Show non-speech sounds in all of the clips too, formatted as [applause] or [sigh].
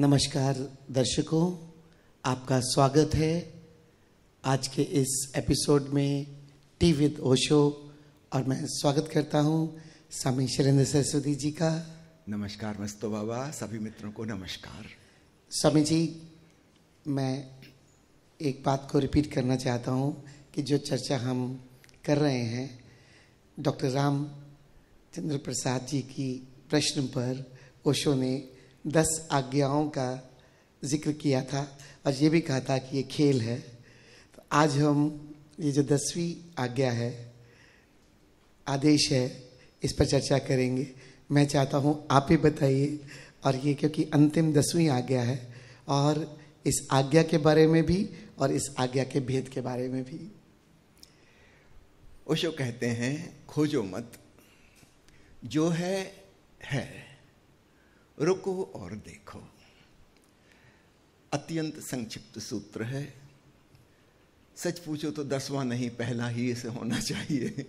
नमस्कार दर्शकों आपका स्वागत है आज के इस एपिसोड में टी विद ओशो और मैं स्वागत करता हूँ स्वामी शरेंद्र सरस्वती जी का नमस्कार मस्तो बाबा सभी मित्रों को नमस्कार स्वामी जी मैं एक बात को रिपीट करना चाहता हूँ कि जो चर्चा हम कर रहे हैं डॉक्टर राम चंद्र प्रसाद जी की प्रश्न पर ओशो ने दस आज्ञाओं का जिक्र किया था और ये भी कहा था कि ये खेल है तो आज हम ये जो दसवीं आज्ञा है आदेश है इस पर चर्चा करेंगे मैं चाहता हूँ आप ही बताइए और ये क्योंकि अंतिम दसवीं आज्ञा है और इस आज्ञा के बारे में भी और इस आज्ञा के भेद के बारे में भी ओशो कहते हैं खोजो मत जो है है रुको और देखो अत्यंत संक्षिप्त सूत्र है सच पूछो तो दसवां नहीं पहला ही इसे होना चाहिए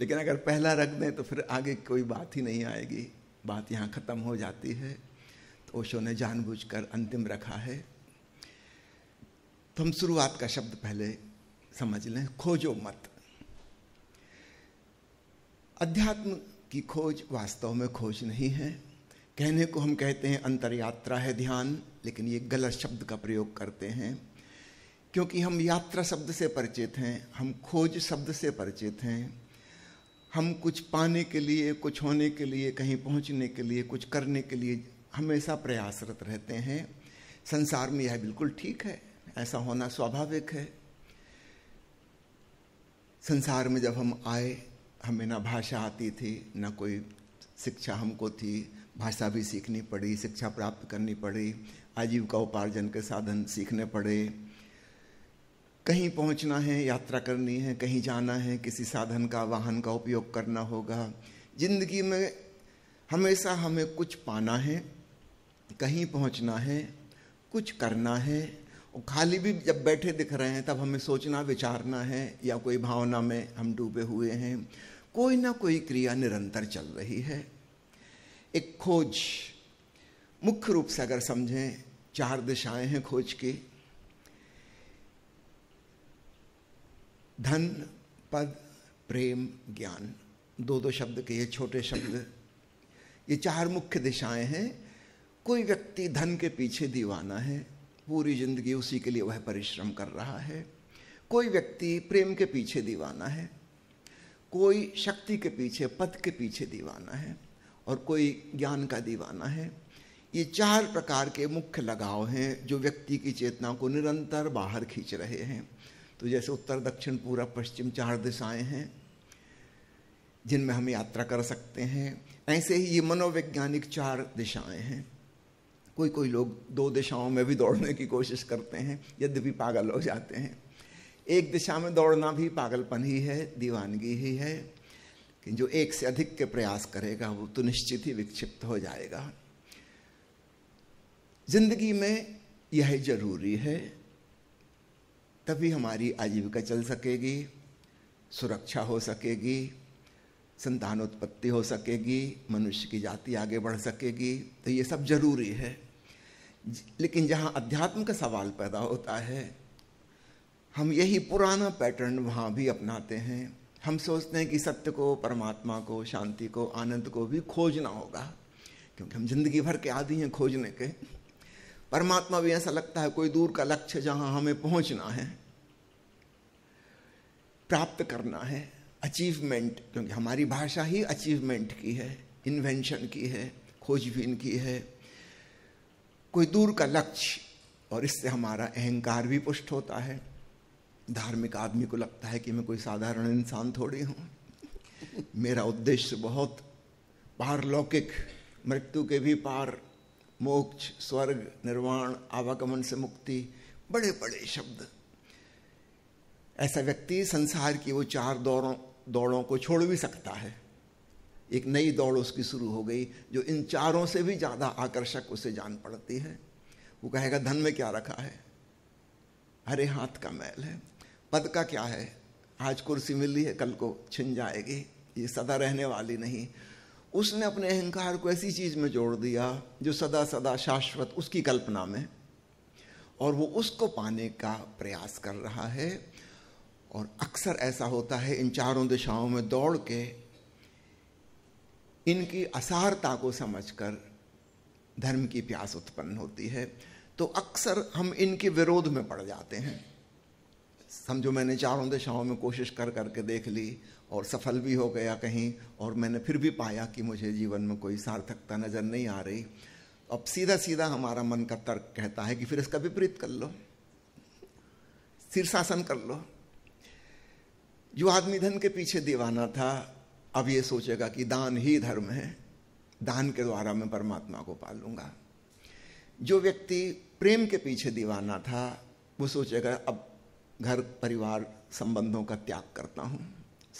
लेकिन अगर पहला रख दें तो फिर आगे कोई बात ही नहीं आएगी बात यहाँ ख़त्म हो जाती है तो ओशो ने जानबूझकर अंतिम रखा है तो हम शुरुआत का शब्द पहले समझ लें खोजो मत अध्यात्म की खोज वास्तव में खोज नहीं है कहने को हम कहते हैं अंतर यात्रा है ध्यान लेकिन ये गलत शब्द का प्रयोग करते हैं क्योंकि हम यात्रा शब्द से परिचित हैं हम खोज शब्द से परिचित हैं हम कुछ पाने के लिए कुछ होने के लिए कहीं पहुंचने के लिए कुछ करने के लिए हमेशा प्रयासरत रहते हैं संसार में यह बिल्कुल ठीक है ऐसा होना स्वाभाविक है संसार में जब हम आए हमें ना भाषा आती थी ना कोई शिक्षा हमको थी भाषा भी सीखनी पड़ी शिक्षा प्राप्त करनी पड़ी आजीविका उपार्जन के साधन सीखने पड़े कहीं पहुंचना है यात्रा करनी है कहीं जाना है किसी साधन का वाहन का उपयोग करना होगा जिंदगी में हमेशा हमें कुछ पाना है कहीं पहुंचना है कुछ करना है और खाली भी जब बैठे दिख रहे हैं तब हमें सोचना विचारना है या कोई भावना में हम डूबे हुए हैं कोई ना कोई क्रिया निरंतर चल रही है एक खोज मुख्य रूप से अगर समझें चार दिशाएं हैं खोज की धन पद प्रेम ज्ञान दो दो शब्द के ये छोटे शब्द ये चार मुख्य दिशाएं हैं कोई व्यक्ति धन के पीछे दीवाना है पूरी जिंदगी उसी के लिए वह परिश्रम कर रहा है कोई व्यक्ति प्रेम के पीछे दीवाना है कोई शक्ति के पीछे पद के पीछे दीवाना है और कोई ज्ञान का दीवाना है ये चार प्रकार के मुख्य लगाव हैं जो व्यक्ति की चेतना को निरंतर बाहर खींच रहे हैं तो जैसे उत्तर दक्षिण पूर्व पश्चिम चार दिशाएं हैं जिनमें हम यात्रा कर सकते हैं ऐसे ही ये मनोवैज्ञानिक चार दिशाएं हैं कोई कोई लोग दो दिशाओं में भी दौड़ने की कोशिश करते हैं यद्यपि पागल हो जाते हैं एक दिशा में दौड़ना भी पागलपन ही है दीवानगी ही है कि जो एक से अधिक के प्रयास करेगा वो तो निश्चित ही विक्षिप्त हो जाएगा जिंदगी में यह जरूरी है तभी हमारी आजीविका चल सकेगी सुरक्षा हो सकेगी संतान उत्पत्ति हो सकेगी मनुष्य की जाति आगे बढ़ सकेगी तो ये सब जरूरी है लेकिन जहाँ अध्यात्म का सवाल पैदा होता है हम यही पुराना पैटर्न वहाँ भी अपनाते हैं हम सोचते हैं कि सत्य को परमात्मा को शांति को आनंद को भी खोजना होगा क्योंकि हम जिंदगी भर के आदि हैं खोजने के परमात्मा भी ऐसा लगता है कोई दूर का लक्ष्य जहां हमें पहुंचना है प्राप्त करना है अचीवमेंट क्योंकि हमारी भाषा ही अचीवमेंट की है इन्वेंशन की है खोजबीन की है कोई दूर का लक्ष्य और इससे हमारा अहंकार भी पुष्ट होता है धार्मिक आदमी को लगता है कि मैं कोई साधारण इंसान थोड़ी हूँ मेरा उद्देश्य बहुत पारलौकिक मृत्यु के भी पार मोक्ष स्वर्ग निर्वाण आवागमन से मुक्ति बड़े बड़े शब्द ऐसा व्यक्ति संसार की वो चार दौड़ों दौड़ों को छोड़ भी सकता है एक नई दौड़ उसकी शुरू हो गई जो इन चारों से भी ज़्यादा आकर्षक उसे जान पड़ती है वो कहेगा धन में क्या रखा है हरे हाथ का मैल है पद का क्या है आज कुर्सी मिली है कल को छिन जाएगी ये सदा रहने वाली नहीं उसने अपने अहंकार को ऐसी चीज में जोड़ दिया जो सदा सदा शाश्वत उसकी कल्पना में और वो उसको पाने का प्रयास कर रहा है और अक्सर ऐसा होता है इन चारों दिशाओं में दौड़ के इनकी असारता को समझकर धर्म की प्यास उत्पन्न होती है तो अक्सर हम इनके विरोध में पड़ जाते हैं समझो मैंने चारों दिशाओं में कोशिश कर करके देख ली और सफल भी हो गया कहीं और मैंने फिर भी पाया कि मुझे जीवन में कोई सार्थकता नज़र नहीं आ रही अब सीधा सीधा हमारा मन का तर्क कहता है कि फिर इसका विपरीत कर लो शीर्षासन कर लो जो आदमी धन के पीछे दीवाना था अब ये सोचेगा कि दान ही धर्म है दान के द्वारा मैं परमात्मा को पाल लूँगा जो व्यक्ति प्रेम के पीछे दीवाना था वो सोचेगा अब घर परिवार संबंधों का त्याग करता हूँ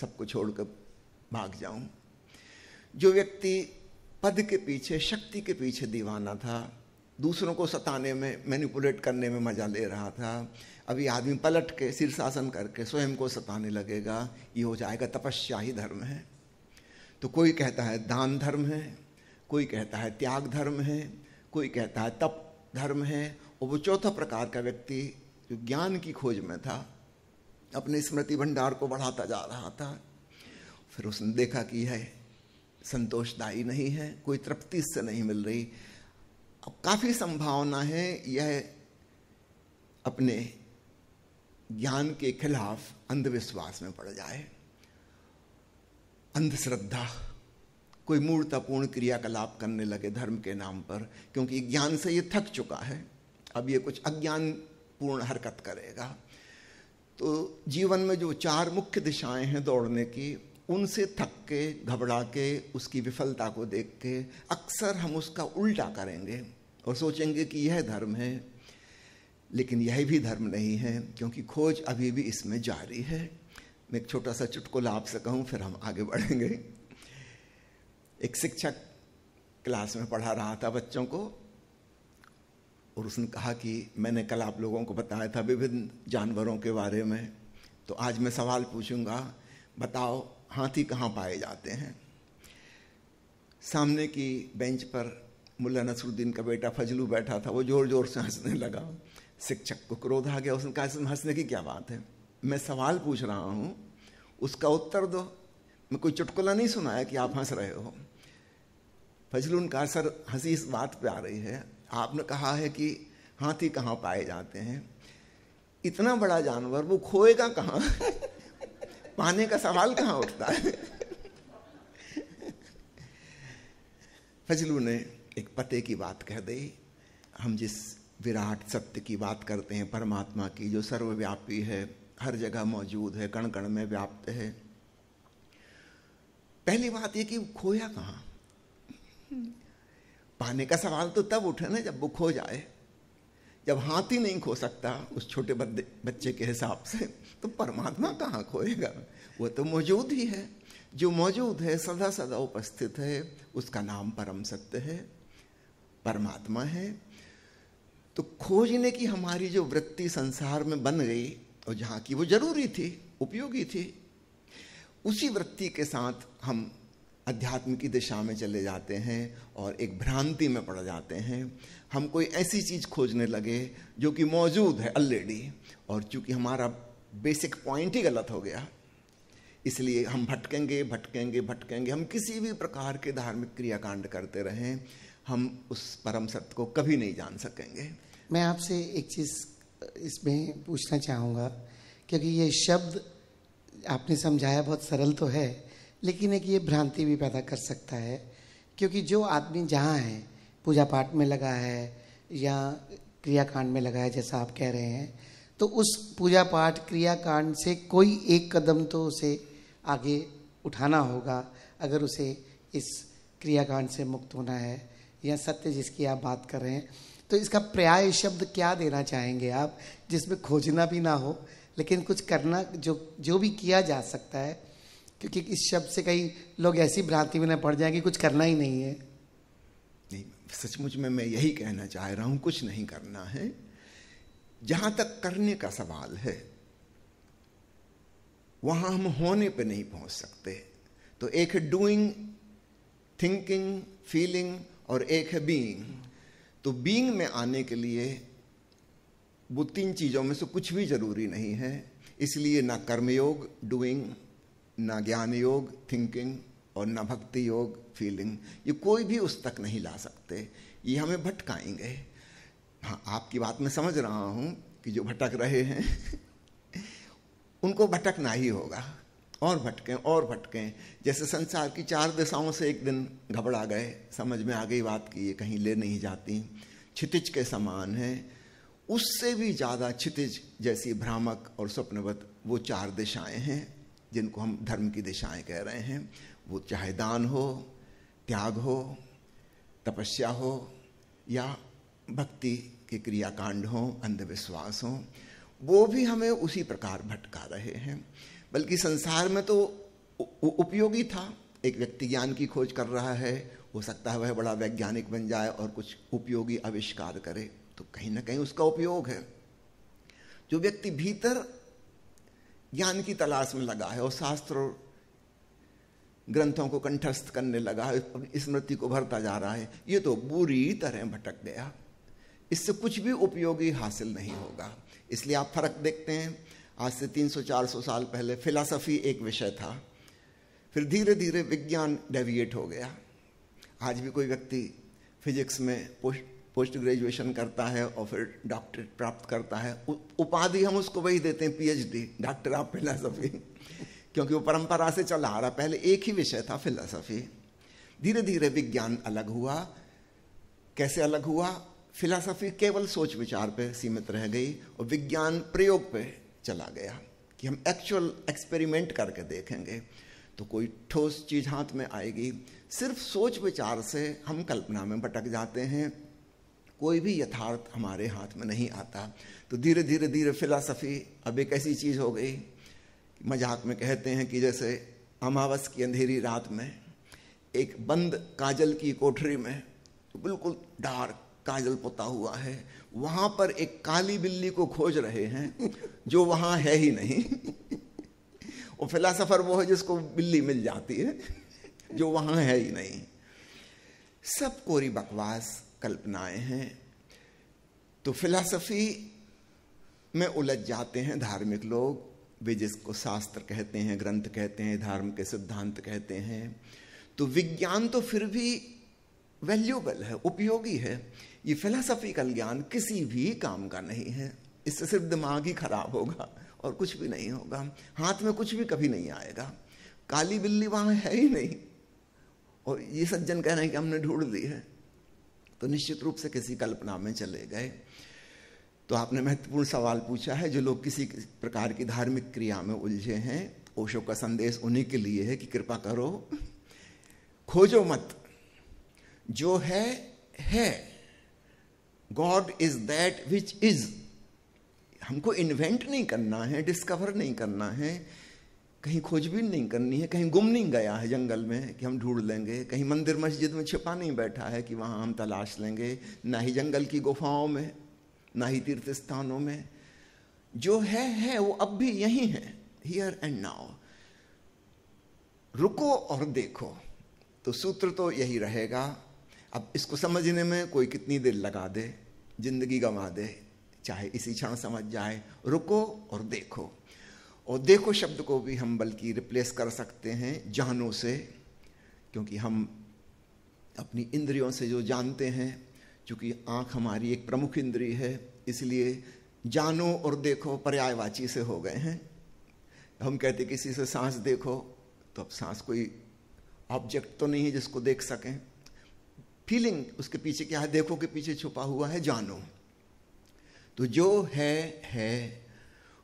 सबको छोड़कर भाग जाऊँ जो व्यक्ति पद के पीछे शक्ति के पीछे दीवाना था दूसरों को सताने में मैनिपुलेट करने में मज़ा ले रहा था अभी आदमी पलट के शीर्षासन करके स्वयं को सताने लगेगा ये हो जाएगा तपस्या ही धर्म है तो कोई कहता है दान धर्म है कोई कहता है त्याग धर्म है कोई कहता है तप धर्म है और वो चौथा प्रकार का व्यक्ति ज्ञान की खोज में था अपने स्मृति भंडार को बढ़ाता जा रहा था फिर उसने देखा कि यह संतोषदायी नहीं है कोई तृप्ति इससे नहीं मिल रही अब काफ़ी संभावना है यह अपने ज्ञान के खिलाफ अंधविश्वास में पड़ जाए अंधश्रद्धा कोई मूर्तापूर्ण क्रियाकलाप करने लगे धर्म के नाम पर क्योंकि ज्ञान से ये थक चुका है अब ये कुछ अज्ञान पूर्ण हरकत करेगा तो जीवन में जो चार मुख्य दिशाएं हैं दौड़ने की उनसे थक के घबरा के उसकी विफलता को देख के अक्सर हम उसका उल्टा करेंगे और सोचेंगे कि यह धर्म है लेकिन यह भी धर्म नहीं है क्योंकि खोज अभी भी इसमें जारी है मैं एक छोटा सा चुटकुला आपसे कहूँ फिर हम आगे बढ़ेंगे एक शिक्षक क्लास में पढ़ा रहा था बच्चों को और उसने कहा कि मैंने कल आप लोगों को बताया था विभिन्न जानवरों के बारे में तो आज मैं सवाल पूछूंगा बताओ हाथी कहाँ पाए जाते हैं सामने की बेंच पर मुल्ला नसरुद्दीन का बेटा फजलू बैठा था वो ज़ोर ज़ोर से हंसने लगा शिक्षक को क्रोध आ गया उसने कहा इसमें हंसने की क्या बात है मैं सवाल पूछ रहा हूँ उसका उत्तर दो मैं कोई चुटकुला नहीं सुनाया कि आप हंस रहे हो फजलू उनका सर हंसी इस बात पे आ रही है आपने कहा है कि हाथी कहाँ पाए जाते हैं इतना बड़ा जानवर वो खोएगा कहाँ पाने का सवाल कहाँ उठता है फजलू ने एक पते की बात कह दी हम जिस विराट सत्य की बात करते हैं परमात्मा की जो सर्वव्यापी है हर जगह मौजूद है कण कण में व्याप्त है पहली बात ये कि खोया कहाँ पाने का सवाल तो तब उठे ना जब वो खो जाए जब हाथ ही नहीं खो सकता उस छोटे बच्चे के हिसाब से तो परमात्मा कहाँ खोएगा वो तो मौजूद ही है जो मौजूद है सदा सदा उपस्थित है उसका नाम परम सत्य है परमात्मा है तो खोजने की हमारी जो वृत्ति संसार में बन गई और जहाँ की वो जरूरी थी उपयोगी थी उसी वृत्ति के साथ हम अध्यात्म की दिशा में चले जाते हैं और एक भ्रांति में पड़ जाते हैं हम कोई ऐसी चीज़ खोजने लगे जो कि मौजूद है ऑलरेडी और चूंकि हमारा बेसिक पॉइंट ही गलत हो गया इसलिए हम भटकेंगे भटकेंगे भटकेंगे हम किसी भी प्रकार के धार्मिक क्रियाकांड करते रहें हम उस परम सत्य को कभी नहीं जान सकेंगे मैं आपसे एक चीज़ इसमें पूछना चाहूँगा क्योंकि ये शब्द आपने समझाया बहुत सरल तो है लेकिन एक ये भ्रांति भी पैदा कर सकता है क्योंकि जो आदमी जहाँ है पूजा पाठ में लगा है या क्रियाकांड में लगा है जैसा आप कह रहे हैं तो उस पूजा पाठ क्रियाकांड से कोई एक कदम तो उसे आगे उठाना होगा अगर उसे इस क्रियाकांड से मुक्त होना है या सत्य जिसकी आप बात कर रहे हैं तो इसका पर्याय शब्द क्या देना चाहेंगे आप जिसमें खोजना भी ना हो लेकिन कुछ करना जो जो भी किया जा सकता है क्योंकि इस शब्द से कई लोग ऐसी भ्रांति में न पड़ जाए कि कुछ करना ही नहीं है नहीं सचमुच में मैं यही कहना चाह रहा हूं कुछ नहीं करना है जहां तक करने का सवाल है वहां हम होने पे नहीं पहुँच सकते तो एक है डूइंग थिंकिंग फीलिंग और एक है बीइंग तो बीइंग में आने के लिए वो तीन चीज़ों में से कुछ भी ज़रूरी नहीं है इसलिए ना कर्मयोग डूइंग ना ज्ञान योग थिंकिंग और ना भक्ति योग फीलिंग ये कोई भी उस तक नहीं ला सकते ये हमें भटकाएंगे हाँ आपकी बात मैं समझ रहा हूँ कि जो भटक रहे हैं [laughs] उनको भटकना ही होगा और भटकें और भटकें जैसे संसार की चार दिशाओं से एक दिन घबरा गए समझ में आ गई बात की ये कहीं ले नहीं जाती छितिज के समान है उससे भी ज़्यादा छितिज जैसी भ्रामक और स्वप्नवत वो चार दिशाएं हैं जिनको हम धर्म की दिशाएं कह रहे हैं वो चाहे दान हो त्याग हो तपस्या हो या भक्ति के क्रियाकांड हों अंधविश्वास हो वो भी हमें उसी प्रकार भटका रहे हैं बल्कि संसार में तो उपयोगी था एक व्यक्ति ज्ञान की खोज कर रहा है हो सकता है वह बड़ा वैज्ञानिक बन जाए और कुछ उपयोगी आविष्कार करे तो कहीं ना कहीं उसका उपयोग है जो व्यक्ति भीतर ज्ञान की तलाश में लगा है और शास्त्र ग्रंथों को कंठस्थ करने लगा है अपनी स्मृति को भरता जा रहा है ये तो बुरी तरह भटक गया इससे कुछ भी उपयोगी हासिल नहीं होगा इसलिए आप फर्क देखते हैं आज से 300-400 साल पहले फिलासफी एक विषय था फिर धीरे धीरे विज्ञान डेविएट हो गया आज भी कोई व्यक्ति फिजिक्स में पोस्ट पोस्ट ग्रेजुएशन करता है और फिर डॉक्टरेट प्राप्त करता है उपाधि हम उसको वही देते हैं पीएचडी डॉक्टर ऑफ फिलासफी क्योंकि वो परंपरा से चला आ रहा पहले एक ही विषय था फिलासफी धीरे धीरे विज्ञान अलग हुआ कैसे अलग हुआ फिलासफी केवल सोच विचार पे सीमित रह गई और विज्ञान प्रयोग पे चला गया कि हम एक्चुअल एक्सपेरिमेंट करके देखेंगे तो कोई ठोस चीज़ हाथ में आएगी सिर्फ सोच विचार से हम कल्पना में भटक जाते हैं कोई भी यथार्थ हमारे हाथ में नहीं आता तो धीरे धीरे धीरे फिलासफी अब एक ऐसी चीज़ हो गई मजाक में कहते हैं कि जैसे अमावस की अंधेरी रात में एक बंद काजल की कोठरी में तो बिल्कुल डार्क काजल पोता हुआ है वहाँ पर एक काली बिल्ली को खोज रहे हैं जो वहाँ है ही नहीं वो फिलासफर वो है जिसको बिल्ली मिल जाती है जो वहाँ है ही नहीं सब कोरी बकवास कल्पनाएं हैं तो फिलासफी में उलझ जाते हैं धार्मिक लोग वे जिसको शास्त्र कहते हैं ग्रंथ कहते हैं धर्म के सिद्धांत कहते हैं तो विज्ञान तो फिर भी वैल्यूबल है उपयोगी है ये फिलासफी का ज्ञान किसी भी काम का नहीं है इससे सिर्फ दिमाग ही खराब होगा और कुछ भी नहीं होगा हाथ में कुछ भी कभी नहीं आएगा काली बिल्ली वहाँ है ही नहीं और ये सज्जन कह रहे हैं कि हमने ढूंढ ली है तो निश्चित रूप से किसी कल्पना में चले गए तो आपने महत्वपूर्ण सवाल पूछा है जो लोग किसी प्रकार की धार्मिक क्रिया में उलझे हैं ओशो का संदेश उन्हीं के लिए है कि कृपा करो खोजो मत जो है है god is that which is हमको इन्वेंट नहीं करना है डिस्कवर नहीं करना है कहीं खोजबीन नहीं करनी है कहीं गुम नहीं गया है जंगल में कि हम ढूंढ लेंगे कहीं मंदिर मस्जिद में छिपा नहीं बैठा है कि वहाँ हम तलाश लेंगे ना ही जंगल की गुफाओं में ना ही तीर्थ स्थानों में जो है है वो अब भी यही है हियर एंड नाउ रुको और देखो तो सूत्र तो यही रहेगा अब इसको समझने में कोई कितनी देर लगा दे जिंदगी गंवा दे चाहे इसी क्षण समझ जाए रुको और देखो और देखो शब्द को भी हम बल्कि रिप्लेस कर सकते हैं जानो से क्योंकि हम अपनी इंद्रियों से जो जानते हैं क्योंकि आँख हमारी एक प्रमुख इंद्री है इसलिए जानो और देखो पर्यायवाची से हो गए हैं हम कहते किसी से सांस देखो तो अब सांस कोई ऑब्जेक्ट तो नहीं है जिसको देख सकें फीलिंग उसके पीछे क्या है देखो के पीछे छुपा हुआ है जानो तो जो है है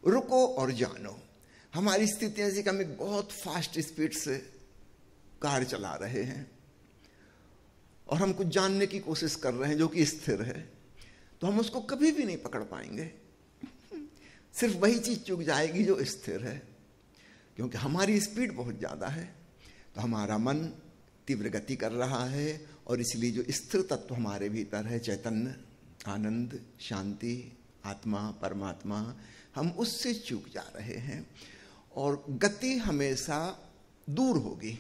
रुको और जानो हमारी स्थिति ऐसी कि हम एक बहुत फास्ट स्पीड से कार चला रहे हैं और हम कुछ जानने की कोशिश कर रहे हैं जो कि स्थिर है तो हम उसको कभी भी नहीं पकड़ पाएंगे सिर्फ वही चीज़ चुक जाएगी जो स्थिर है क्योंकि हमारी स्पीड बहुत ज़्यादा है तो हमारा मन तीव्र गति कर रहा है और इसलिए जो स्थिर तत्व हमारे भीतर है चैतन्य आनंद शांति आत्मा परमात्मा हम उससे चूक जा रहे हैं और गति हमेशा दूर होगी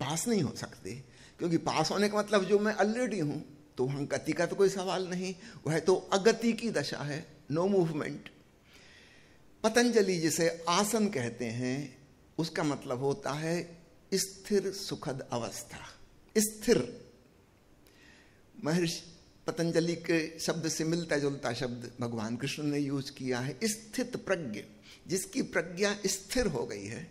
पास नहीं हो सकती क्योंकि पास होने का मतलब जो मैं ऑलरेडी हूं तो वहां गति का तो कोई सवाल नहीं वह तो अगति की दशा है नो मूवमेंट पतंजलि जिसे आसन कहते हैं उसका मतलब होता है स्थिर सुखद अवस्था स्थिर महर्षि पतंजलि के शब्द से मिलता जुलता शब्द भगवान कृष्ण ने यूज किया है स्थित प्रज्ञ जिसकी प्रज्ञा स्थिर हो गई है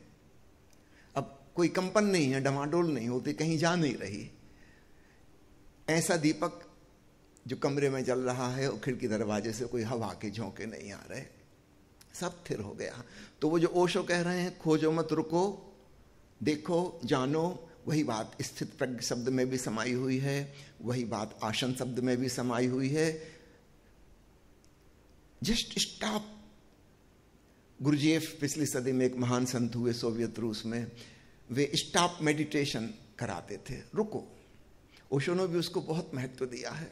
अब कोई कंपन नहीं है डमाडोल नहीं होती कहीं जा नहीं रही ऐसा दीपक जो कमरे में जल रहा है और खिड़की दरवाजे से कोई हवा के झोंके नहीं आ रहे सब स्थिर हो गया तो वो जो ओशो कह रहे हैं खोजो मत रुको देखो जानो वही बात स्थित प्रज्ञ शब्द में भी समाई हुई है वही बात आसन शब्द में भी समाई हुई है जस्ट स्टॉप गुरुजेफ पिछली सदी में एक महान संत हुए सोवियत रूस में वे स्टॉप मेडिटेशन कराते थे रुको ओशो ने भी उसको बहुत महत्व दिया है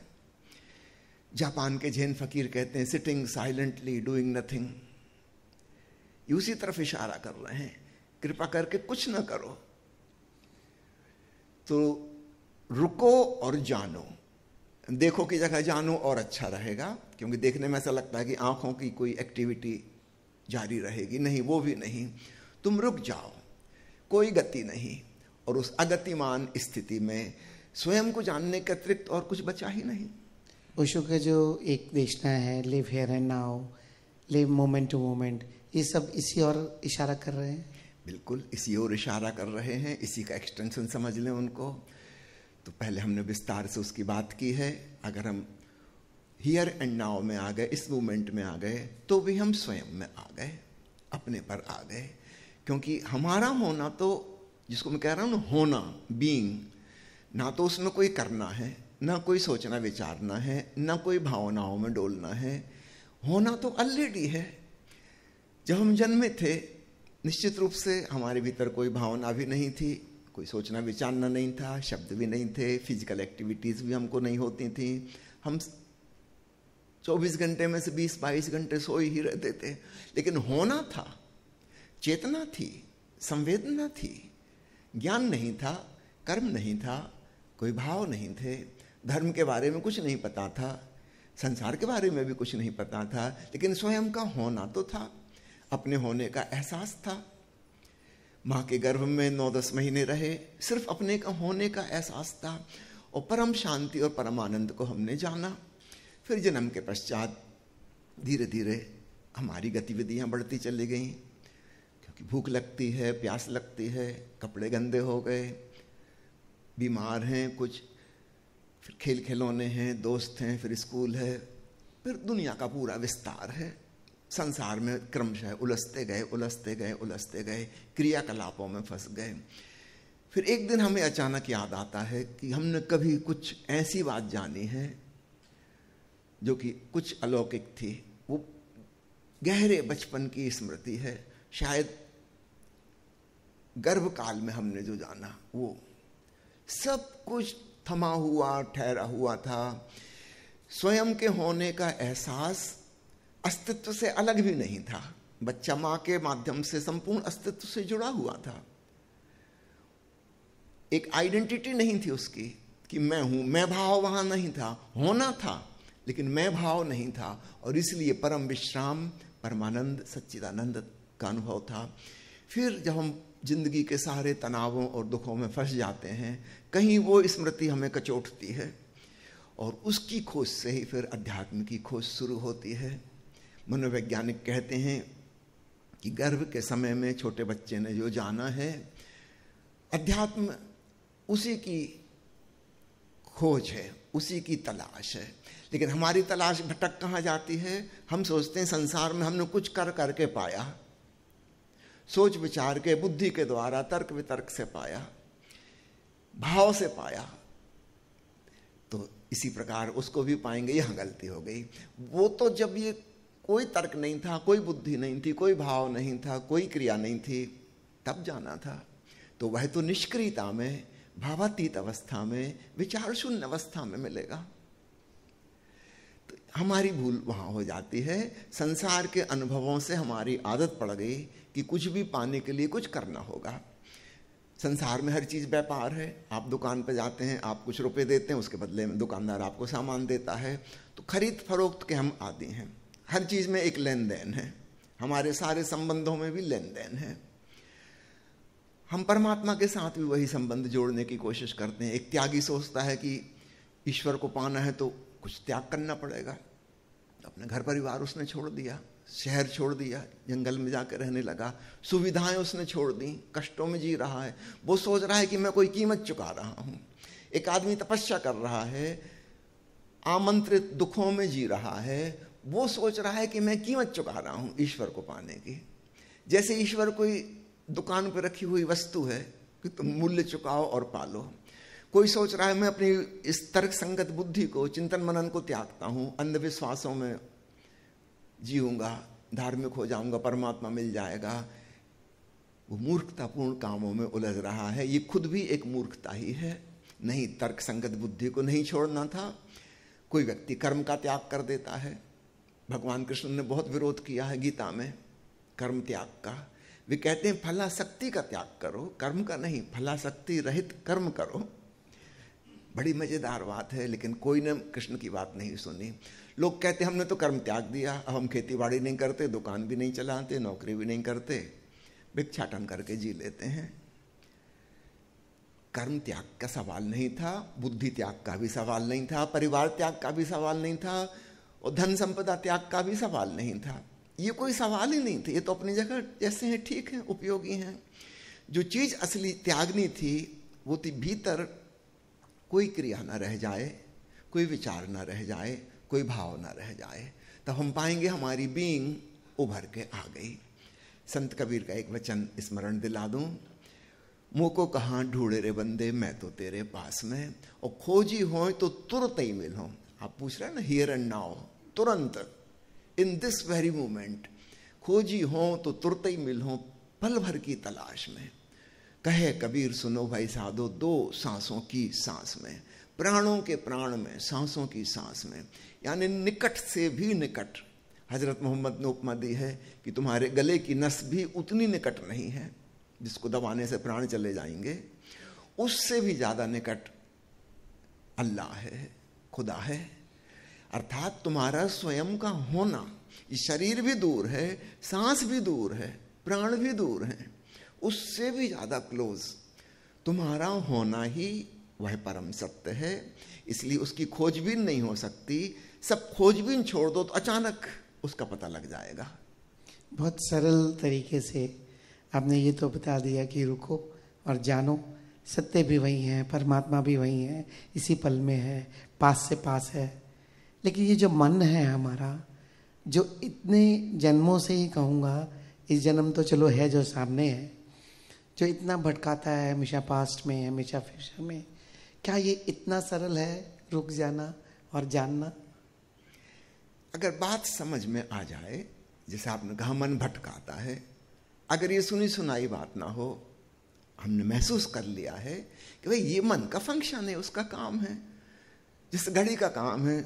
जापान के जैन फकीर कहते हैं सिटिंग साइलेंटली डूइंग नथिंग उसी तरफ इशारा कर रहे हैं कृपा करके कुछ ना करो तो रुको और जानो देखो की जगह जानो और अच्छा रहेगा क्योंकि देखने में ऐसा लगता है कि आंखों की कोई एक्टिविटी जारी रहेगी नहीं वो भी नहीं तुम रुक जाओ कोई गति नहीं और उस अगतिमान स्थिति में स्वयं को जानने के अतिरिक्त और कुछ बचा ही नहीं ओशो का जो एक देशना है live here and now live moment to moment ये सब इसी और इशारा कर रहे हैं बिल्कुल इसी और इशारा कर रहे हैं इसी का एक्सटेंशन समझ लें उनको तो पहले हमने विस्तार से उसकी बात की है अगर हम हियर एंड नाव में आ गए इस मोमेंट में आ गए तो भी हम स्वयं में आ गए अपने पर आ गए क्योंकि हमारा होना तो जिसको मैं कह रहा हूँ ना होना बीइंग ना तो उसमें कोई करना है ना कोई सोचना विचारना है ना कोई भावनाओं में डोलना है होना तो ऑलरेडी है जब हम जन्मे थे निश्चित रूप से हमारे भीतर कोई भावना भी नहीं थी कोई सोचना विचारना नहीं था शब्द भी नहीं थे फिजिकल एक्टिविटीज़ भी हमको नहीं होती थी हम 24 घंटे में से 20-22 घंटे सोए ही रहते थे लेकिन होना था चेतना थी संवेदना थी ज्ञान नहीं था कर्म नहीं था कोई भाव नहीं थे धर्म के बारे में कुछ नहीं पता था संसार के बारे में भी कुछ नहीं पता था लेकिन स्वयं का होना तो था अपने होने का एहसास था माँ के गर्भ में नौ दस महीने रहे सिर्फ अपने का होने का एहसास था और परम शांति और परमानंद को हमने जाना फिर जन्म के पश्चात धीरे धीरे हमारी गतिविधियाँ बढ़ती चली गई क्योंकि भूख लगती है प्यास लगती है कपड़े गंदे हो गए बीमार हैं कुछ फिर खेल खिलौने हैं दोस्त हैं फिर स्कूल है फिर दुनिया का पूरा विस्तार है संसार में क्रमशः उलझते गए उलझते गए उलझते गए क्रियाकलापों में फंस गए फिर एक दिन हमें अचानक याद आता है कि हमने कभी कुछ ऐसी बात जानी है जो कि कुछ अलौकिक थी वो गहरे बचपन की स्मृति है शायद गर्भ काल में हमने जो जाना वो सब कुछ थमा हुआ ठहरा हुआ था स्वयं के होने का एहसास अस्तित्व से अलग भी नहीं था बच्चा माँ के माध्यम से संपूर्ण अस्तित्व से जुड़ा हुआ था एक आइडेंटिटी नहीं थी उसकी कि मैं हूं मैं भाव वहां नहीं था होना था लेकिन मैं भाव नहीं था और इसलिए परम विश्राम परमानंद सच्चिदानंद का अनुभव था फिर जब हम जिंदगी के सारे तनावों और दुखों में फंस जाते हैं कहीं वो स्मृति हमें कचोटती है और उसकी खोज से ही फिर अध्यात्म की खोज शुरू होती है मनोवैज्ञानिक कहते हैं कि गर्भ के समय में छोटे बच्चे ने जो जाना है अध्यात्म उसी की खोज है उसी की तलाश है लेकिन हमारी तलाश भटक कहाँ जाती है हम सोचते हैं संसार में हमने कुछ कर करके पाया सोच विचार के बुद्धि के द्वारा तर्क वितर्क से पाया भाव से पाया तो इसी प्रकार उसको भी पाएंगे यहाँ गलती हो गई वो तो जब ये कोई तर्क नहीं था कोई बुद्धि नहीं थी कोई भाव नहीं था कोई क्रिया नहीं थी तब जाना था तो वह तो निष्क्रियता में भावातीत अवस्था में विचार शून्य अवस्था में मिलेगा हमारी भूल वहाँ हो जाती है संसार के अनुभवों से हमारी आदत पड़ गई कि कुछ भी पाने के लिए कुछ करना होगा संसार में हर चीज़ व्यापार है आप दुकान पर जाते हैं आप कुछ रुपए देते हैं उसके बदले में दुकानदार आपको सामान देता है तो खरीद फरोख्त के हम आदि हैं हर चीज़ में एक लेन देन है हमारे सारे संबंधों में भी लेन देन है हम परमात्मा के साथ भी वही संबंध जोड़ने की कोशिश करते हैं एक त्यागी सोचता है कि ईश्वर को पाना है तो कुछ त्याग करना पड़ेगा तो अपने घर परिवार उसने छोड़ दिया शहर छोड़ दिया जंगल में जाकर रहने लगा सुविधाएं उसने छोड़ दी कष्टों में जी रहा है वो सोच रहा है कि मैं कोई कीमत चुका रहा हूँ एक आदमी तपस्या कर रहा है आमंत्रित दुखों में जी रहा है वो सोच रहा है कि मैं कीमत चुका रहा हूँ ईश्वर को पाने की जैसे ईश्वर कोई दुकान पर रखी हुई वस्तु है कि तुम मूल्य चुकाओ और पालो कोई सोच रहा है मैं अपनी इस तर्क संगत बुद्धि को चिंतन मनन को त्यागता हूँ अंधविश्वासों में जीऊँगा धार्मिक हो जाऊँगा परमात्मा मिल जाएगा वो मूर्खतापूर्ण कामों में उलझ रहा है ये खुद भी एक मूर्खता ही है नहीं तर्क संगत बुद्धि को नहीं छोड़ना था कोई व्यक्ति कर्म का त्याग कर देता है भगवान कृष्ण ने बहुत विरोध किया है गीता में कर्म त्याग का वे कहते हैं फलाशक्ति का त्याग करो कर्म का नहीं फलाशक्ति रहित कर्म करो बड़ी मज़ेदार बात है लेकिन कोई ने कृष्ण की बात नहीं सुनी लोग कहते हमने तो कर्म त्याग दिया अब हम खेती बाड़ी नहीं करते दुकान भी नहीं चलाते नौकरी भी नहीं करते भिक्षाटन करके जी लेते हैं कर्म त्याग का सवाल नहीं था बुद्धि त्याग का भी सवाल नहीं था परिवार त्याग का भी सवाल नहीं था और धन संपदा त्याग का भी सवाल नहीं था ये कोई सवाल ही नहीं था ये तो अपनी जगह जैसे हैं ठीक हैं उपयोगी हैं जो चीज़ असली त्यागनी थी वो थी भीतर कोई क्रिया ना रह जाए कोई विचार ना रह जाए कोई भाव ना रह जाए तो हम पाएंगे हमारी बींग उभर के आ गई संत कबीर का एक वचन स्मरण दिला दूं को कहाँ ढूंढे रे बंदे मैं तो तेरे पास में और खोजी हो तो तुरंत ही मिलो आप पूछ रहे हैं ना हियर एंड नाउ तुरंत इन दिस वेरी मोमेंट खोजी हो तो तुरंत ही मिलो पल भर की तलाश में कहे कबीर सुनो भाई साधो दो सांसों की सांस में प्राणों के प्राण में सांसों की सांस में यानी निकट से भी निकट हजरत मोहम्मद ने उपमा दी है कि तुम्हारे गले की नस भी उतनी निकट नहीं है जिसको दबाने से प्राण चले जाएंगे उससे भी ज़्यादा निकट अल्लाह है खुदा है अर्थात तुम्हारा स्वयं का होना ये शरीर भी दूर है सांस भी दूर है प्राण भी दूर हैं उससे भी ज़्यादा क्लोज तुम्हारा होना ही वह परम सत्य है इसलिए उसकी खोजबीन नहीं हो सकती सब खोजबीन छोड़ दो तो अचानक उसका पता लग जाएगा बहुत सरल तरीके से आपने ये तो बता दिया कि रुको और जानो सत्य भी वही है परमात्मा भी वही है इसी पल में है पास से पास है लेकिन ये जो मन है हमारा जो इतने जन्मों से ही कहूँगा इस जन्म तो चलो है जो सामने है जो इतना भटकाता है हमेशा पास्ट में हमेशा फ्यूचर में क्या ये इतना सरल है रुक जाना और जानना अगर बात समझ में आ जाए जैसे आपने कहा मन भटकाता है अगर ये सुनी सुनाई बात ना हो हमने महसूस कर लिया है कि भाई ये मन का फंक्शन है उसका काम है जैसे घड़ी का काम है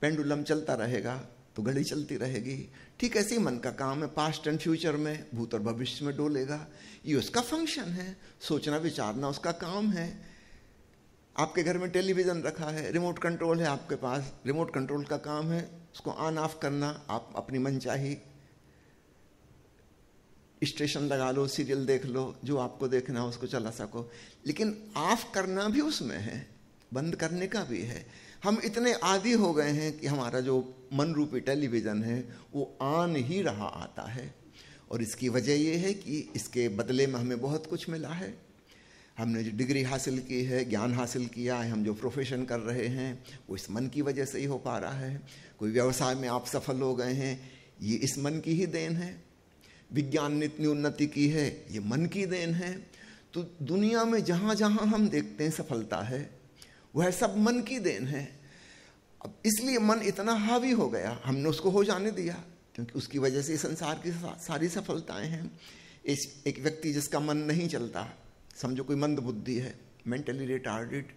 पेंडुलम चलता रहेगा तो घड़ी चलती रहेगी ठीक ऐसे ही मन का काम है पास्ट एंड फ्यूचर में भूत और भविष्य में डोलेगा ये उसका फंक्शन है सोचना विचारना उसका काम है आपके घर में टेलीविज़न रखा है रिमोट कंट्रोल है आपके पास रिमोट कंट्रोल का काम है उसको ऑन ऑफ करना आप अपनी मनचाही स्टेशन लगा लो सीरियल देख लो जो आपको देखना हो उसको चला सको लेकिन ऑफ करना भी उसमें है बंद करने का भी है हम इतने आदि हो गए हैं कि हमारा जो मन रूपी टेलीविज़न है वो आन ही रहा आता है और इसकी वजह ये है कि इसके बदले में हमें बहुत कुछ मिला है हमने जो डिग्री हासिल की है ज्ञान हासिल किया है हम जो प्रोफेशन कर रहे हैं वो इस मन की वजह से ही हो पा रहा है कोई व्यवसाय में आप सफल हो गए हैं ये इस मन की ही देन है विज्ञान ने इतनी उन्नति की है ये मन की देन है तो दुनिया में जहाँ जहाँ हम देखते हैं सफलता है वह सब मन की देन है अब इसलिए मन इतना हावी हो गया हमने उसको हो जाने दिया क्योंकि उसकी वजह से संसार की सारी सफलताएं हैं इस एक व्यक्ति जिसका मन नहीं चलता समझो कोई मंद बुद्धि है मेंटली रिटार्डेड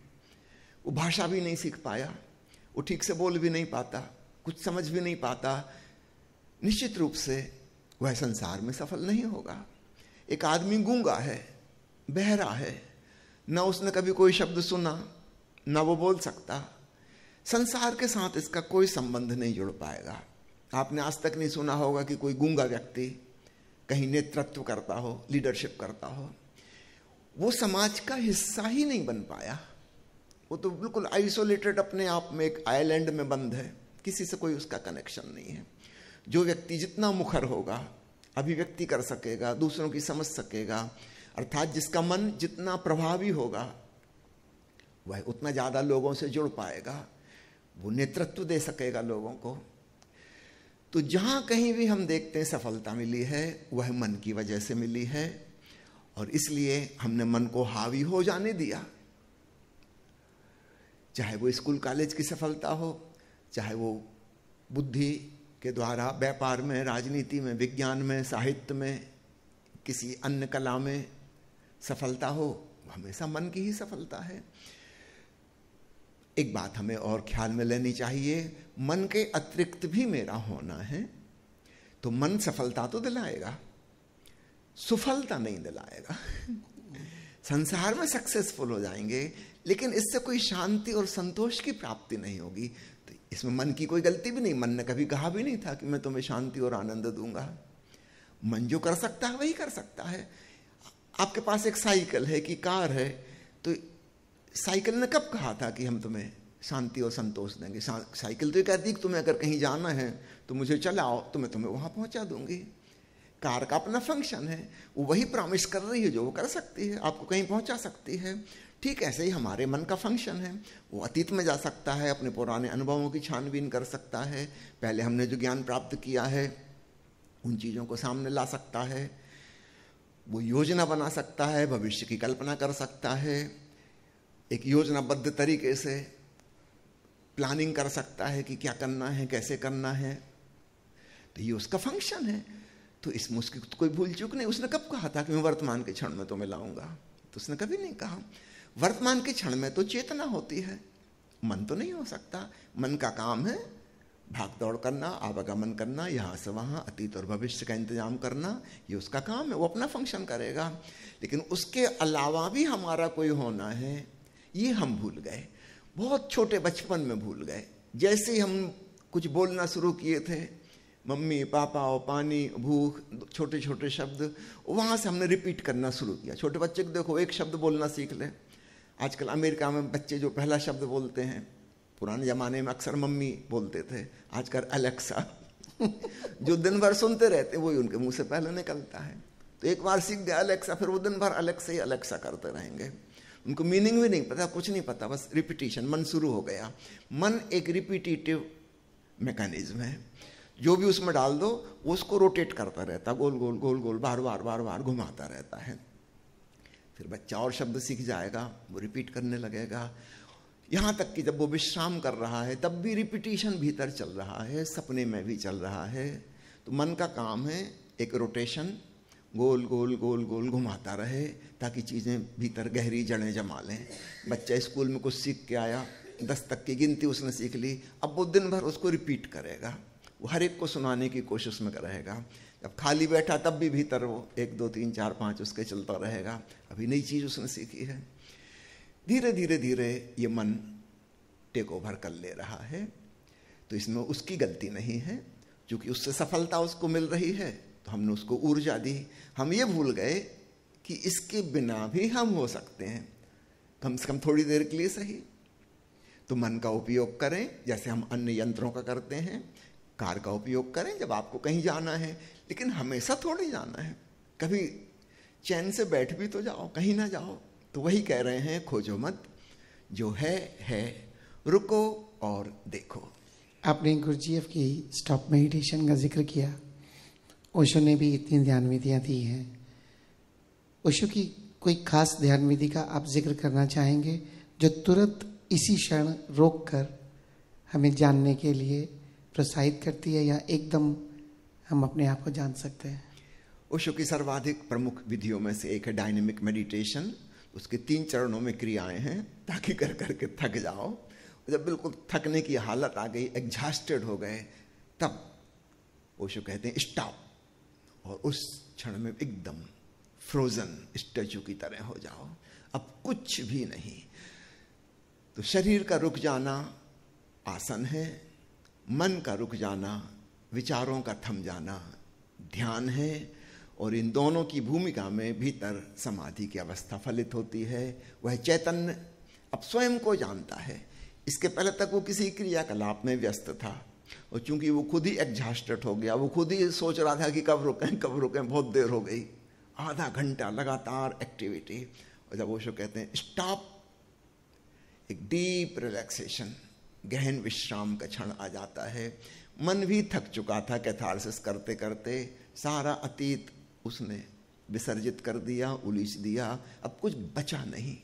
वो भाषा भी नहीं सीख पाया वो ठीक से बोल भी नहीं पाता कुछ समझ भी नहीं पाता निश्चित रूप से वह संसार में सफल नहीं होगा एक आदमी गूंगा है बहरा है न उसने कभी कोई शब्द सुना ना वो बोल सकता संसार के साथ इसका कोई संबंध नहीं जुड़ पाएगा आपने आज तक नहीं सुना होगा कि कोई गूंगा व्यक्ति कहीं नेतृत्व करता हो लीडरशिप करता हो वो समाज का हिस्सा ही नहीं बन पाया वो तो बिल्कुल आइसोलेटेड अपने आप में एक आइलैंड में बंद है किसी से कोई उसका कनेक्शन नहीं है जो व्यक्ति जितना मुखर होगा अभिव्यक्ति कर सकेगा दूसरों की समझ सकेगा अर्थात जिसका मन जितना प्रभावी होगा वह उतना ज़्यादा लोगों से जुड़ पाएगा वो नेतृत्व दे सकेगा लोगों को तो जहाँ कहीं भी हम देखते हैं सफलता मिली है वह मन की वजह से मिली है और इसलिए हमने मन को हावी हो जाने दिया चाहे वो स्कूल कॉलेज की सफलता हो चाहे वो बुद्धि के द्वारा व्यापार में राजनीति में विज्ञान में साहित्य में किसी अन्य कला में सफलता हो हमेशा मन की ही सफलता है एक बात हमें और ख्याल में लेनी चाहिए मन के अतिरिक्त भी मेरा होना है तो मन सफलता तो दिलाएगा सुफलता नहीं दिलाएगा [laughs] संसार में सक्सेसफुल हो जाएंगे लेकिन इससे कोई शांति और संतोष की प्राप्ति नहीं होगी तो इसमें मन की कोई गलती भी नहीं मन ने कभी कहा भी नहीं था कि मैं तुम्हें शांति और आनंद दूंगा मन जो कर सकता है वही कर सकता है आपके पास एक साइकिल है कि कार है तो साइकिल ने कब कहा था कि हम तुम्हें शांति और संतोष देंगे साइकिल तो कहती कि तुम्हें अगर कहीं जाना है तो मुझे चलाओ तो मैं तुम्हें वहाँ पहुँचा दूंगी कार का अपना फंक्शन है वो वही प्रॉमिस कर रही है जो वो कर सकती है आपको कहीं पहुँचा सकती है ठीक ऐसे ही हमारे मन का फंक्शन है वो अतीत में जा सकता है अपने पुराने अनुभवों की छानबीन कर सकता है पहले हमने जो ज्ञान प्राप्त किया है उन चीज़ों को सामने ला सकता है वो योजना बना सकता है भविष्य की कल्पना कर सकता है एक योजनाबद्ध तरीके से प्लानिंग कर सकता है कि क्या करना है कैसे करना है तो ये उसका फंक्शन है तो इस मुश्किल तो कोई भूल चूक नहीं उसने कब कहा था कि मैं वर्तमान के क्षण में तो लाऊंगा तो उसने कभी नहीं कहा वर्तमान के क्षण में तो चेतना होती है मन तो नहीं हो सकता मन का काम है भाग दौड़ करना आवागमन करना यहाँ से वहाँ अतीत और भविष्य का इंतजाम करना ये उसका काम है वो अपना फंक्शन करेगा लेकिन उसके अलावा भी हमारा कोई होना है ये हम भूल गए बहुत छोटे बचपन में भूल गए जैसे ही हम कुछ बोलना शुरू किए थे मम्मी पापा और पानी भूख छोटे छोटे शब्द वहाँ से हमने रिपीट करना शुरू किया छोटे बच्चे को देखो एक शब्द बोलना सीख लें आजकल अमेरिका में बच्चे जो पहला शब्द बोलते हैं पुराने ज़माने में अक्सर मम्मी बोलते थे आजकल अलेक्सा [laughs] जो दिन भर सुनते रहते वही उनके मुंह से पहले निकलता है तो एक बार सीख गया अलेक्सा फिर वो दिन भर अलेक्सा ही अलेक्सा करते रहेंगे उनको मीनिंग भी नहीं पता कुछ नहीं पता बस रिपीटेशन मन शुरू हो गया मन एक रिपीटिटिव मैकेनिज्म है जो भी उसमें डाल दो उसको रोटेट करता रहता गोल गोल गोल गोल बार बार बार बार घुमाता रहता है फिर बच्चा और शब्द सीख जाएगा वो रिपीट करने लगेगा यहाँ तक कि जब वो विश्राम कर रहा है तब भी रिपीटेशन भीतर चल रहा है सपने में भी चल रहा है तो मन का काम है एक रोटेशन गोल गोल गोल गोल घुमाता रहे ताकि चीज़ें भीतर गहरी जड़ें जमा लें बच्चा स्कूल में कुछ सीख के आया दस तक की गिनती उसने सीख ली अब वो दिन भर उसको रिपीट करेगा वो हर एक को सुनाने की कोशिश में रहेगा जब खाली बैठा तब भी भीतर वो एक दो तीन चार पाँच उसके चलता रहेगा अभी नई चीज़ उसने सीखी है धीरे धीरे धीरे ये मन टेक ओवर कर ले रहा है तो इसमें उसकी गलती नहीं है क्योंकि उससे सफलता उसको मिल रही है तो हमने उसको ऊर्जा दी हम ये भूल गए कि इसके बिना भी हम हो सकते हैं कम से कम थोड़ी देर के लिए सही तो मन का उपयोग करें जैसे हम अन्य यंत्रों का करते हैं कार का उपयोग करें जब आपको कहीं जाना है लेकिन हमेशा थोड़ी जाना है कभी चैन से बैठ भी तो जाओ कहीं ना जाओ तो वही कह रहे हैं खोजो मत जो है है रुको और देखो आपने गुरुजीएफ की स्टॉप मेडिटेशन का जिक्र किया ओशो ने भी इतनी ध्यान विधियाँ दी हैं ओशो की कोई खास ध्यान विधि का आप जिक्र करना चाहेंगे जो तुरंत इसी क्षण रोक कर हमें जानने के लिए प्रोत्साहित करती है या एकदम हम अपने आप को जान सकते हैं ओशो की सर्वाधिक प्रमुख विधियों में से एक है डायनेमिक मेडिटेशन उसके तीन चरणों में क्रियाएं हैं ताकि कर करके थक जाओ जब बिल्कुल थकने की हालत आ गई एग्जॉस्टेड हो गए तब ओशो कहते हैं स्टॉप और उस क्षण में एकदम फ्रोजन स्टैचू की तरह हो जाओ अब कुछ भी नहीं तो शरीर का रुक जाना आसन है मन का रुक जाना विचारों का थम जाना ध्यान है और इन दोनों की भूमिका में भीतर समाधि की अवस्था फलित होती है वह चैतन्य अब स्वयं को जानता है इसके पहले तक वो किसी क्रियाकलाप में व्यस्त था और चूंकि वो खुद ही एग्जॉस्टेड हो गया वो खुद ही सोच रहा था कि कब रुकें कब रुकें बहुत देर हो गई आधा घंटा लगातार एक्टिविटी और जब ओशो कहते हैं स्टॉप एक डीप रिलैक्सेशन गहन विश्राम का क्षण आ जाता है मन भी थक चुका था कैथारसिस करते करते सारा अतीत उसने विसर्जित कर दिया उलीच दिया अब कुछ बचा नहीं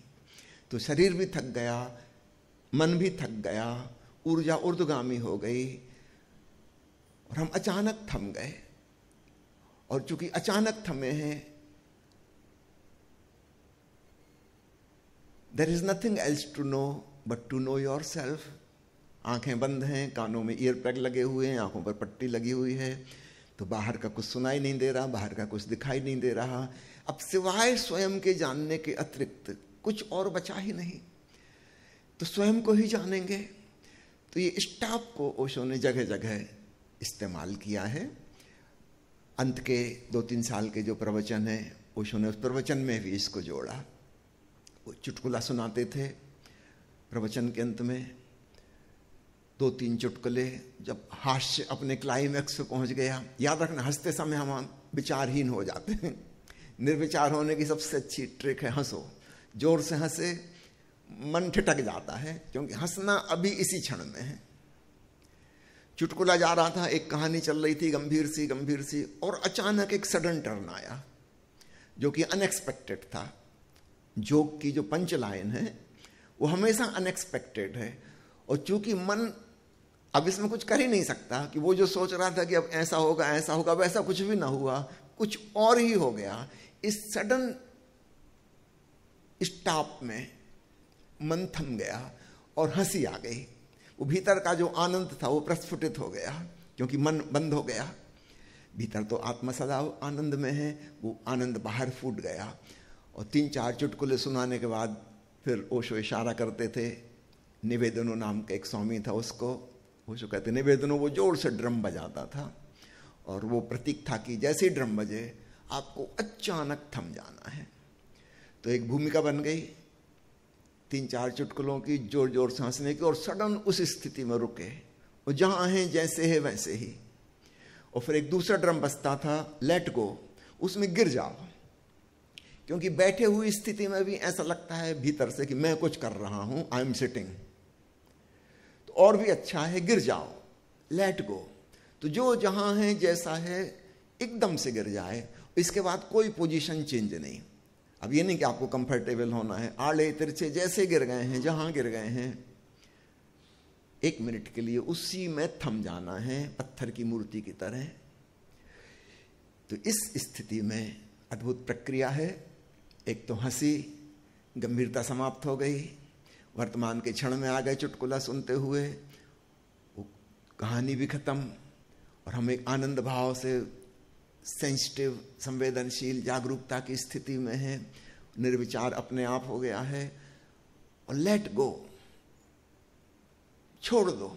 तो शरीर भी थक गया मन भी थक गया ऊर्जा उर्दगामी हो गई और हम अचानक थम गए और चूंकि अचानक थमे हैं there is nothing else to know but to know yourself आंखें बंद हैं कानों में ईयर प्लग लगे हुए हैं आंखों पर पट्टी लगी हुई है तो बाहर का कुछ सुनाई नहीं दे रहा बाहर का कुछ दिखाई नहीं दे रहा अब सिवाय स्वयं के जानने के अतिरिक्त कुछ और बचा ही नहीं तो स्वयं को ही जानेंगे तो ये स्टाफ को ओशो ने जगह जगह इस्तेमाल किया है अंत के दो तीन साल के जो प्रवचन हैं ओशो ने उस प्रवचन में भी इसको जोड़ा वो चुटकुला सुनाते थे प्रवचन के अंत में दो तीन चुटकुले जब हास्य अपने क्लाइमैक्स पर पहुंच गया याद रखना हंसते समय हम विचारहीन हो जाते हैं निर्विचार होने की सबसे अच्छी ट्रिक है हंसो जोर से हंसे मन ठिटक जाता है क्योंकि हंसना अभी इसी क्षण में है चुटकुला जा रहा था एक कहानी चल रही थी गंभीर सी गंभीर सी और अचानक एक सडन टर्न आया जो कि अनएक्सपेक्टेड था जोक की जो पंच लाइन है वो हमेशा अनएक्सपेक्टेड है और चूंकि मन अब इसमें कुछ कर ही नहीं सकता कि वो जो सोच रहा था कि अब ऐसा होगा ऐसा होगा वैसा कुछ भी ना हुआ कुछ और ही हो गया इस सडन स्टॉप में मन थम गया और हंसी आ गई वो भीतर का जो आनंद था वो प्रस्फुटित हो गया क्योंकि मन बंद हो गया भीतर तो आत्मा सदा आनंद में है वो आनंद बाहर फूट गया और तीन चार चुटकुले सुनाने के बाद फिर ओशो इशारा करते थे निवेदनो नाम का एक स्वामी था उसको ओशो कहते निवेदनो वो जोर से ड्रम बजाता था और वो प्रतीक था कि जैसे ही ड्रम बजे आपको अचानक थम जाना है तो एक भूमिका बन गई तीन चार चुटकुलों की जोर जोर सांसने की और सडन उस स्थिति में रुके और जहाँ हैं जैसे है वैसे ही और फिर एक दूसरा ड्रम बसता था लेट गो उसमें गिर जाओ क्योंकि बैठे हुई स्थिति में भी ऐसा लगता है भीतर से कि मैं कुछ कर रहा हूं आई एम सिटिंग तो और भी अच्छा है गिर जाओ लेट गो तो जो जहां है जैसा है एकदम से गिर जाए इसके बाद कोई पोजीशन चेंज नहीं अब ये नहीं कि आपको कंफर्टेबल होना है आड़े तिरछे जैसे गिर गए हैं जहाँ गिर गए हैं एक मिनट के लिए उसी में थम जाना है पत्थर की मूर्ति की तरह तो इस स्थिति में अद्भुत प्रक्रिया है एक तो हंसी गंभीरता समाप्त हो गई वर्तमान के क्षण में आ गए चुटकुला सुनते हुए वो कहानी भी खत्म और हम एक आनंद भाव से सेंसिटिव संवेदनशील जागरूकता की स्थिति में है निर्विचार अपने आप हो गया है और लेट गो छोड़ दो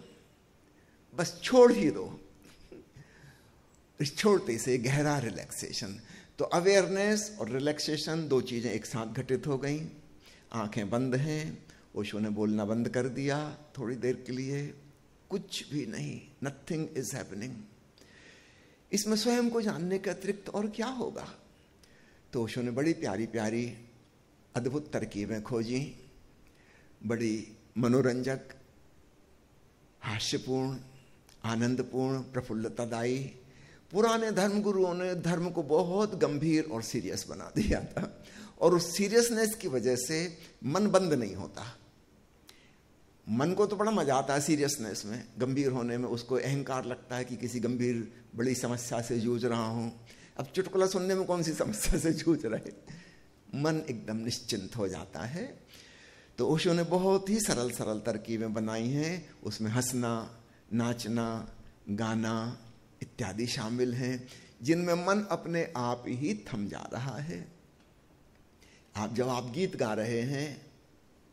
बस छोड़ ही दो छोड़ते से गहरा रिलैक्सेशन तो अवेयरनेस और रिलैक्सेशन दो चीज़ें एक साथ घटित हो गई आंखें बंद हैं ओशो ने बोलना बंद कर दिया थोड़ी देर के लिए कुछ भी नहीं नथिंग इज हैपनिंग इसमें स्वयं को जानने के अतिरिक्त और क्या होगा तो ओशो ने बड़ी प्यारी प्यारी अद्भुत तरकीबें खोजी बड़ी मनोरंजक हास्यपूर्ण आनंदपूर्ण प्रफुल्लतादायी पुराने धर्मगुरुओं ने धर्म को बहुत गंभीर और सीरियस बना दिया था और उस सीरियसनेस की वजह से मन बंद नहीं होता मन को तो बड़ा मजा आता है सीरियसनेस में गंभीर होने में उसको अहंकार लगता है कि किसी गंभीर बड़ी समस्या से जूझ रहा हूँ अब चुटकुला सुनने में कौन सी समस्या से जूझ रहे मन एकदम निश्चिंत हो जाता है तो ओशो ने बहुत ही सरल सरल तरकीबें बनाई हैं उसमें हंसना नाचना गाना इत्यादि शामिल हैं जिनमें मन अपने आप ही थम जा रहा है आप जब आप गीत गा रहे हैं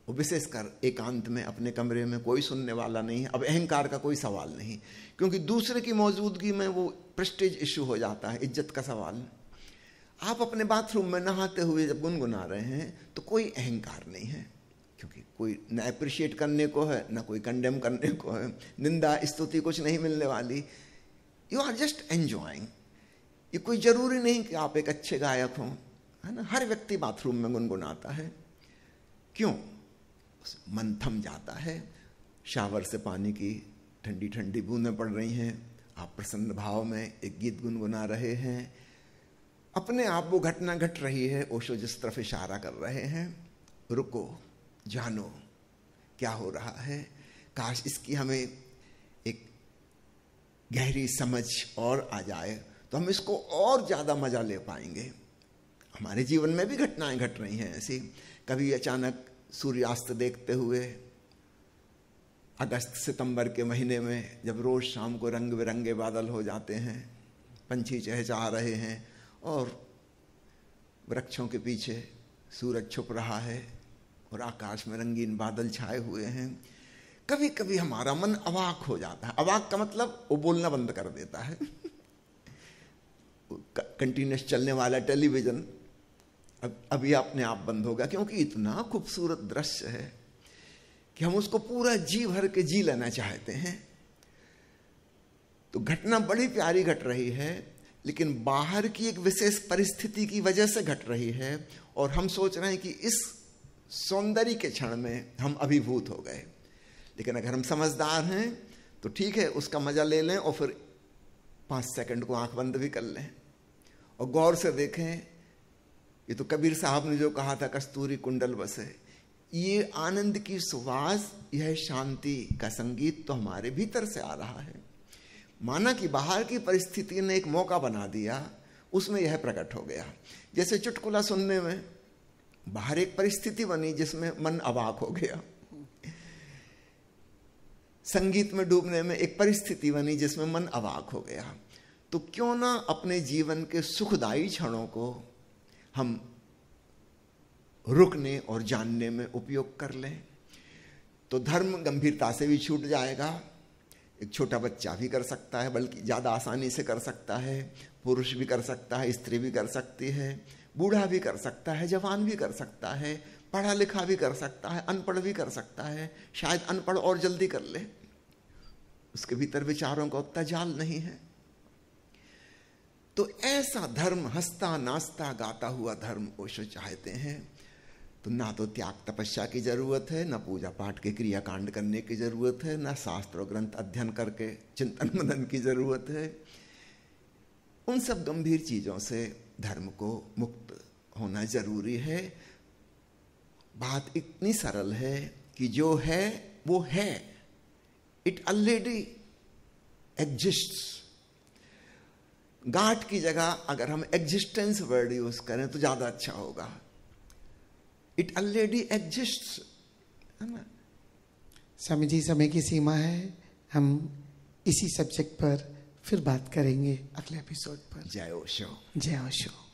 वो विशेषकर एकांत में अपने कमरे में कोई सुनने वाला नहीं है अब अहंकार का कोई सवाल नहीं क्योंकि दूसरे की मौजूदगी में वो प्रेस्टेज इशू हो जाता है इज्जत का सवाल आप अपने बाथरूम में नहाते हुए जब गुनगुना रहे हैं तो कोई अहंकार नहीं है क्योंकि कोई ना अप्रिशिएट करने को है ना कोई कंडेम करने को है निंदा स्तुति कुछ नहीं मिलने वाली यू आर जस्ट एन्जॉइंग ये कोई ज़रूरी नहीं कि आप एक अच्छे गायक हों है ना हर व्यक्ति बाथरूम में गुनगुनाता है क्यों मन थम जाता है शावर से पानी की ठंडी ठंडी बूंदें पड़ रही हैं आप प्रसन्न भाव में एक गीत गुनगुना रहे हैं अपने आप वो घटना घट गट रही है ओशो जिस तरफ इशारा कर रहे हैं रुको जानो क्या हो रहा है काश इसकी हमें एक गहरी समझ और आ जाए तो हम इसको और ज़्यादा मज़ा ले पाएंगे हमारे जीवन में भी घटनाएं घट रही हैं ऐसी कभी अचानक सूर्यास्त देखते हुए अगस्त सितंबर के महीने में जब रोज़ शाम को रंग बिरंगे बादल हो जाते हैं पंछी चहचहा रहे हैं और वृक्षों के पीछे सूरज छुप रहा है और आकाश में रंगीन बादल छाए हुए हैं कभी कभी हमारा मन अवाक हो जाता है अवाक का मतलब वो बोलना बंद कर देता है [laughs] कंटिन्यूस चलने वाला टेलीविज़न अब अभी अपने आप बंद होगा क्योंकि इतना खूबसूरत दृश्य है कि हम उसको पूरा जी भर के जी लेना चाहते हैं तो घटना बड़ी प्यारी घट रही है लेकिन बाहर की एक विशेष परिस्थिति की वजह से घट रही है और हम सोच रहे हैं कि इस सौंदर्य के क्षण में हम अभिभूत हो गए लेकिन अगर हम समझदार हैं तो ठीक है उसका मजा ले लें और फिर पाँच सेकंड को आंख बंद भी कर लें और गौर से देखें ये तो कबीर साहब ने जो कहा था कस्तूरी कुंडल बसे ये आनंद की सुवास यह शांति का संगीत तो हमारे भीतर से आ रहा है माना कि बाहर की परिस्थिति ने एक मौका बना दिया उसमें यह प्रकट हो गया जैसे चुटकुला सुनने में बाहर एक परिस्थिति बनी जिसमें मन अवाक हो गया संगीत में डूबने में एक परिस्थिति बनी जिसमें मन अवाक हो गया तो क्यों ना अपने जीवन के सुखदायी क्षणों को हम रुकने और जानने में उपयोग कर लें तो धर्म गंभीरता से भी छूट जाएगा एक छोटा बच्चा भी कर सकता है बल्कि ज़्यादा आसानी से कर सकता है पुरुष भी कर सकता है स्त्री भी कर सकती है बूढ़ा भी कर सकता है जवान भी कर सकता है पढ़ा लिखा भी कर सकता है अनपढ़ भी कर सकता है शायद अनपढ़ और जल्दी कर ले उसके भीतर विचारों का उतना जाल नहीं है तो ऐसा धर्म हंसता नाचता गाता हुआ धर्म ओशो चाहते हैं तो ना तो त्याग तपस्या की जरूरत है ना पूजा पाठ के क्रियाकांड करने की जरूरत है ना शास्त्र ग्रंथ अध्ययन करके चिंतन मनन की जरूरत है उन सब गंभीर चीजों से धर्म को मुक्त होना जरूरी है बात इतनी सरल है कि जो है वो है इट ऑलरेडी एग्जिस्ट्स गाट की जगह अगर हम एग्जिस्टेंस वर्ड यूज करें तो ज्यादा अच्छा होगा इट ऑलरेडी एग्जिस्ट है ना स्वामी जी समय की सीमा है हम इसी सब्जेक्ट पर फिर बात करेंगे अगले एपिसोड पर जय ओशो जय ओशो